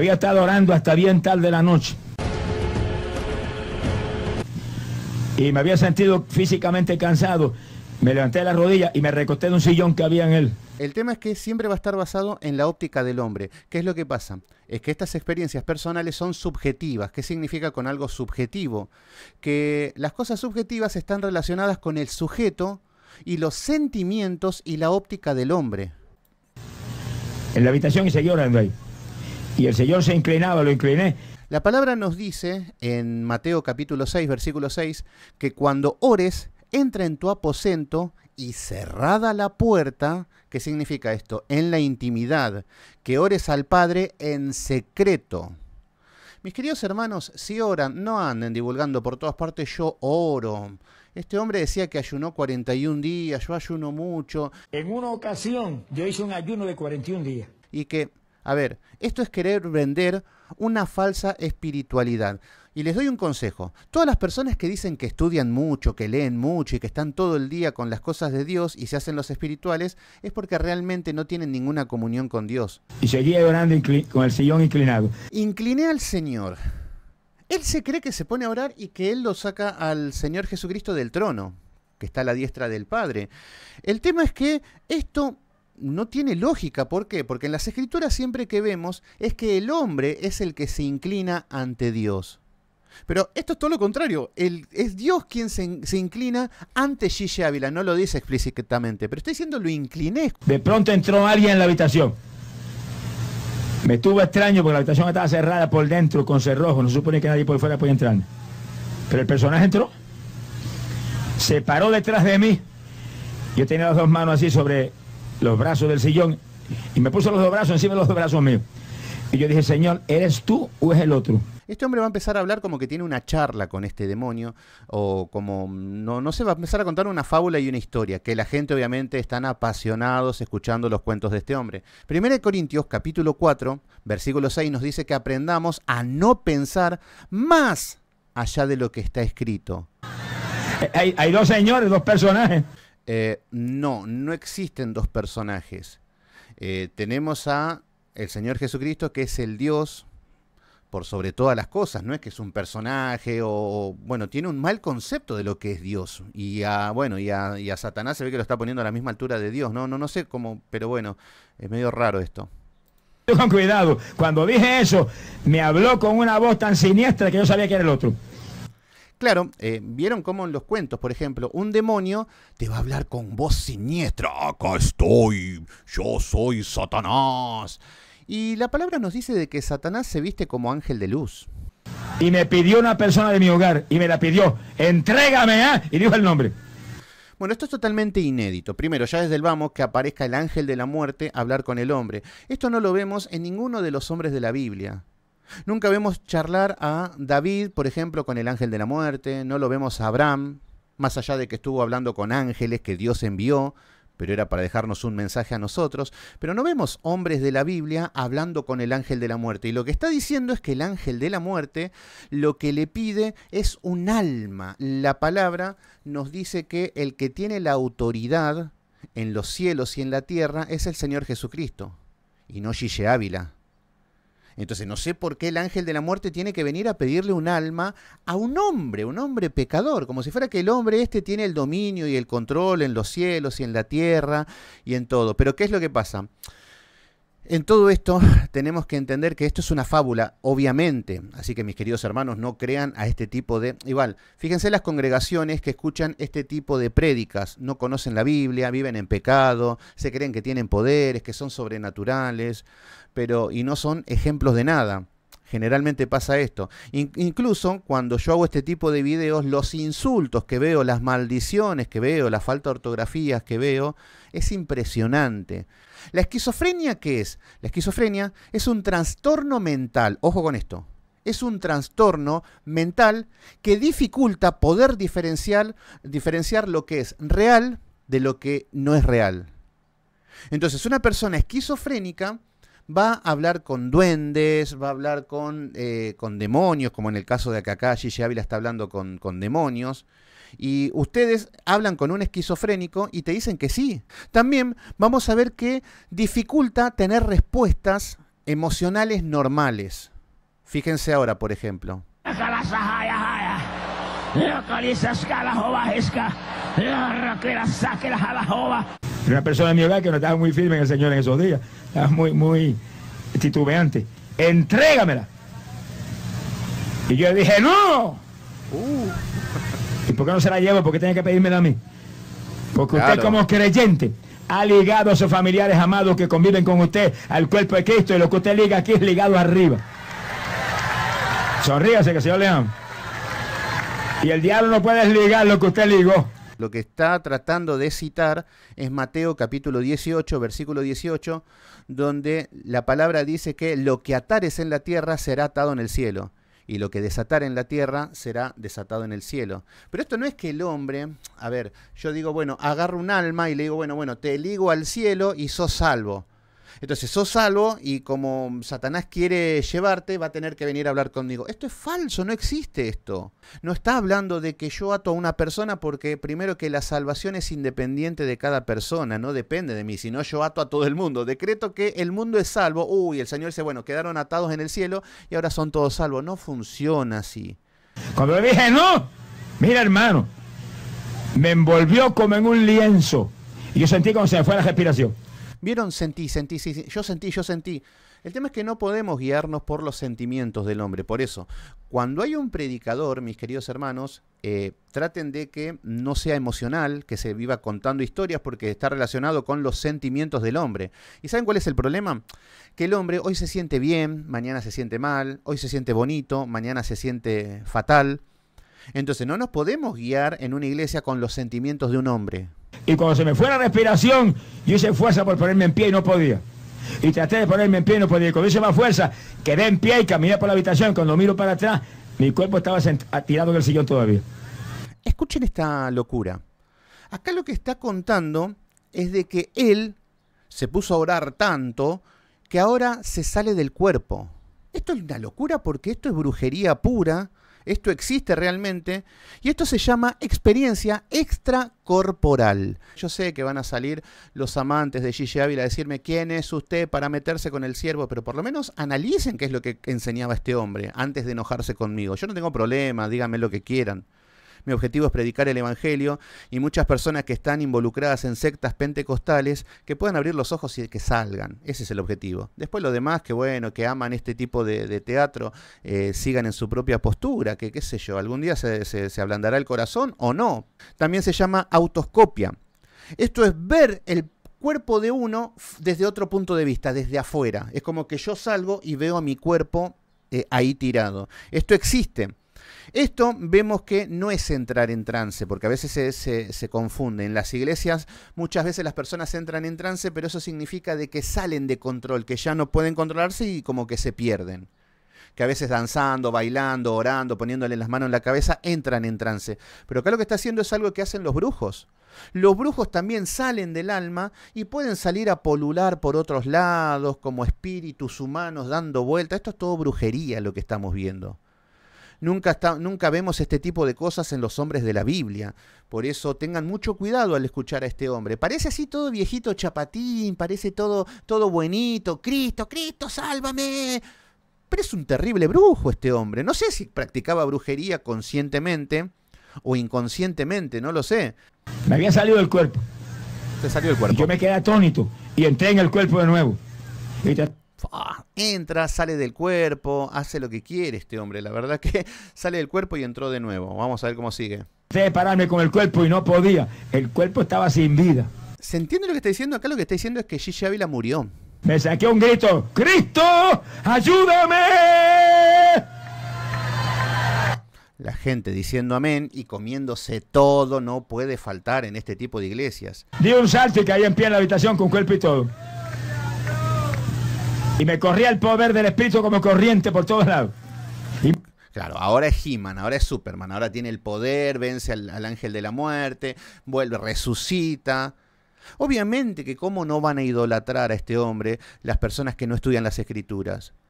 Había estado orando hasta bien tarde de la noche. Y me había sentido físicamente cansado. Me levanté de la rodilla y me recosté de un sillón que había en él. El tema es que siempre va a estar basado en la óptica del hombre. ¿Qué es lo que pasa? Es que estas experiencias personales son subjetivas. ¿Qué significa con algo subjetivo? Que las cosas subjetivas están relacionadas con el sujeto y los sentimientos y la óptica del hombre. En la habitación y seguí orando ahí y el Señor se inclinaba, lo incliné. La palabra nos dice en Mateo capítulo 6, versículo 6, que cuando ores, entra en tu aposento y cerrada la puerta, ¿qué significa esto? En la intimidad, que ores al Padre en secreto. Mis queridos hermanos, si oran, no anden divulgando por todas partes, yo oro. Este hombre decía que ayunó 41 días, yo ayuno mucho. En una ocasión yo hice un ayuno de 41 días. Y que a ver, esto es querer vender una falsa espiritualidad. Y les doy un consejo. Todas las personas que dicen que estudian mucho, que leen mucho y que están todo el día con las cosas de Dios y se hacen los espirituales, es porque realmente no tienen ninguna comunión con Dios. Y seguía orando con el sillón inclinado. Incliné al Señor. Él se cree que se pone a orar y que Él lo saca al Señor Jesucristo del trono, que está a la diestra del Padre. El tema es que esto no tiene lógica. ¿Por qué? Porque en las escrituras siempre que vemos es que el hombre es el que se inclina ante Dios. Pero esto es todo lo contrario. es Dios quien se, inclina ante y Ávila. No lo dice explícitamente, pero estoy diciendo lo incliné. De pronto entró alguien en la habitación. Me estuvo extraño porque la habitación estaba cerrada por dentro con cerrojo. No supone que nadie por fuera podía entrar. Pero el personaje entró, se paró detrás de mí. Yo tenía las dos manos así sobre los brazos del sillón y me puso los dos brazos encima de los dos brazos míos. Y yo dije, Señor, ¿eres tú o es el otro? Este hombre va a empezar a hablar como que tiene una charla con este demonio, o como, no, no sé, va a empezar a contar una fábula y una historia, que la gente obviamente están apasionados escuchando los cuentos de este hombre. Primero de Corintios, capítulo 4, versículo 6, nos dice que aprendamos a no pensar más allá de lo que está escrito. hay dos señores, dos personajes. Eh, no, no existen dos personajes. Eh, tenemos a el Señor Jesucristo, que es el Dios por sobre todas las cosas, no es que es un personaje o, bueno, tiene un mal concepto de lo que es Dios. Y a, bueno, y a, Satanás se ve que lo está poniendo a la misma altura de Dios, ¿no? No, no sé cómo, pero bueno, es medio raro esto con cuidado. Cuando dije eso, me habló con una voz tan siniestra que yo sabía que era el otro. Claro, eh, vieron cómo en los cuentos, por ejemplo, un demonio te va a hablar con voz siniestra. Acá estoy, yo soy Satanás. Y la palabra nos dice de que Satanás se viste como ángel de luz. Y me pidió una persona de mi hogar, y me la pidió, entrégame, ¿eh? Y dijo el nombre. Bueno, esto es totalmente inédito. Primero, ya desde el vamos, que aparezca el ángel de la muerte a hablar con el hombre. Esto no lo vemos en ninguno de los hombres de la Biblia. Nunca vemos charlar a David, por ejemplo, con el ángel de la muerte, no lo vemos a Abraham, más allá de que estuvo hablando con ángeles que Dios envió, pero era para dejarnos un mensaje a nosotros, pero no vemos hombres de la Biblia hablando con el ángel de la muerte. Y lo que está diciendo es que el ángel de la muerte lo que le pide es un alma. La palabra nos dice que el que tiene la autoridad en los cielos y en la tierra es el Señor Jesucristo, y no Gille Ávila, entonces no sé por qué el ángel de la muerte tiene que venir a pedirle un alma a un hombre, un hombre pecador, como si fuera que el hombre este tiene el dominio y el control en los cielos y en la tierra y en todo. Pero ¿qué es lo que pasa? En todo esto tenemos que entender que esto es una fábula, obviamente. Así que mis queridos hermanos, no crean a este tipo de... Igual, fíjense las congregaciones que escuchan este tipo de prédicas, no conocen la Biblia, viven en pecado, se creen que tienen poderes, que son sobrenaturales, pero y no son ejemplos de nada. Generalmente pasa esto. incluso cuando yo hago este tipo de videos, los insultos que veo, las maldiciones que veo, la falta de ortografías que veo, es impresionante. ¿La esquizofrenia qué es? La esquizofrenia es un trastorno mental. Ojo con esto. Es un trastorno mental que dificulta poder diferenciar, diferenciar lo que es real de lo que no es real. Entonces, una persona esquizofrénica va a hablar con duendes, va a hablar con, eh, demonios, como en el caso de Akaka, Gigi Ávila está hablando con, con demonios. Y ustedes hablan con un esquizofrénico y te dicen que sí. También vamos a ver que dificulta tener respuestas emocionales normales. Fíjense ahora, por ejemplo. Una persona de mi hogar que no estaba muy firme en el Señor en esos días, estaba muy, muy titubeante. Entrégamela. Y yo le dije, no. Uh. ¿Y por qué no se la llevo? porque qué tiene que pedírmela a mí? Porque usted como creyente ha ligado a sus familiares amados que conviven con usted al cuerpo de Cristo y lo que usted liga aquí es ligado arriba. Sonríase que el Señor le Y el diablo no puede ligar lo que usted ligó. Lo que está tratando de citar es Mateo capítulo 18, versículo 18, donde la palabra dice que lo que atares en la tierra será atado en el cielo y lo que desatar en la tierra será desatado en el cielo. Pero esto no es que el hombre, a ver, yo digo, bueno, agarro un alma y le digo, bueno, bueno, te ligo al cielo y sos salvo. Entonces sos salvo y como Satanás quiere llevarte, va a tener que venir a hablar conmigo. Esto es falso, no existe esto. No está hablando de que yo ato a una persona porque primero que la salvación es independiente de cada persona, no depende de mí, sino yo ato a todo el mundo. Decreto que el mundo es salvo. Uy, el Señor dice, bueno, quedaron atados en el cielo y ahora son todos salvos. No funciona así. Cuando le dije, no, mira hermano, me envolvió como en un lienzo y yo sentí como se me fue la respiración. Vieron, sentí, sentí, yo sentí, yo sentí. El tema es que no podemos guiarnos por los sentimientos del hombre. Por eso, cuando hay un predicador, mis queridos hermanos, eh, traten de que no sea emocional, que se viva contando historias porque está relacionado con los sentimientos del hombre. ¿Y saben cuál es el problema? Que el hombre hoy se siente bien, mañana se siente mal, hoy se siente bonito, mañana se siente fatal. Entonces no nos podemos guiar en una iglesia con los sentimientos de un hombre, y cuando se me fue la respiración, yo hice fuerza por ponerme en pie y no podía. Y traté de ponerme en pie y no podía. Y cuando hice más fuerza, quedé en pie y caminé por la habitación. Cuando miro para atrás, mi cuerpo estaba ah, tirado en el sillón todavía. Escuchen esta locura. Acá lo que está contando es de que él se puso a orar tanto que ahora se sale del cuerpo. Esto es una locura porque esto es brujería pura esto existe realmente y esto se llama experiencia extracorporal. Yo sé que van a salir los amantes de Gigi Ávila a decirme quién es usted para meterse con el siervo, pero por lo menos analicen qué es lo que enseñaba este hombre antes de enojarse conmigo. Yo no tengo problema, díganme lo que quieran. Mi objetivo es predicar el Evangelio y muchas personas que están involucradas en sectas pentecostales que puedan abrir los ojos y que salgan. Ese es el objetivo. Después los demás que, bueno, que aman este tipo de, teatro, eh, sigan en su propia postura, que qué sé yo, algún día se, ablandará el corazón o no. También se llama autoscopia. Esto es ver el cuerpo de uno desde otro punto de vista, desde afuera. Es como que yo salgo y veo a mi cuerpo eh, ahí tirado. Esto existe. Esto vemos que no es entrar en trance, porque a veces se, confunde. En las iglesias muchas veces las personas entran en trance, pero eso significa de que salen de control, que ya no pueden controlarse y como que se pierden. Que a veces danzando, bailando, orando, poniéndole las manos en la cabeza, entran en trance. Pero acá lo que está haciendo es algo que hacen los brujos. Los brujos también salen del alma y pueden salir a polular por otros lados como espíritus humanos dando vuelta. Esto es todo brujería lo que estamos viendo. Nunca, está, nunca vemos este tipo de cosas en los hombres de la Biblia. Por eso tengan mucho cuidado al escuchar a este hombre. Parece así todo viejito chapatín, parece todo, todo buenito. Cristo, Cristo, sálvame. Pero es un terrible brujo este hombre. No sé si practicaba brujería conscientemente o inconscientemente, no lo sé. Me había salido del cuerpo. salió del cuerpo. yo me quedé atónito y entré en el cuerpo de nuevo. Ah, entra, sale del cuerpo, hace lo que quiere este hombre. La verdad que sale del cuerpo y entró de nuevo. Vamos a ver cómo sigue. prepararme con el cuerpo y no podía. El cuerpo estaba sin vida. ¿Se entiende lo que está diciendo? Acá lo que está diciendo es que Gigi Ávila murió. Me saqué un grito. ¡Cristo! ¡Ayúdame! La gente diciendo amén y comiéndose todo no puede faltar en este tipo de iglesias. Di un salto y caí en pie en la habitación con cuerpo y todo. Y me corría el poder del espíritu como corriente por todos lados. Claro, ahora es He-Man, ahora es Superman, ahora tiene el poder, vence al ángel de la muerte, vuelve, resucita. Obviamente que cómo no van a idolatrar a este hombre las personas que no estudian las escrituras.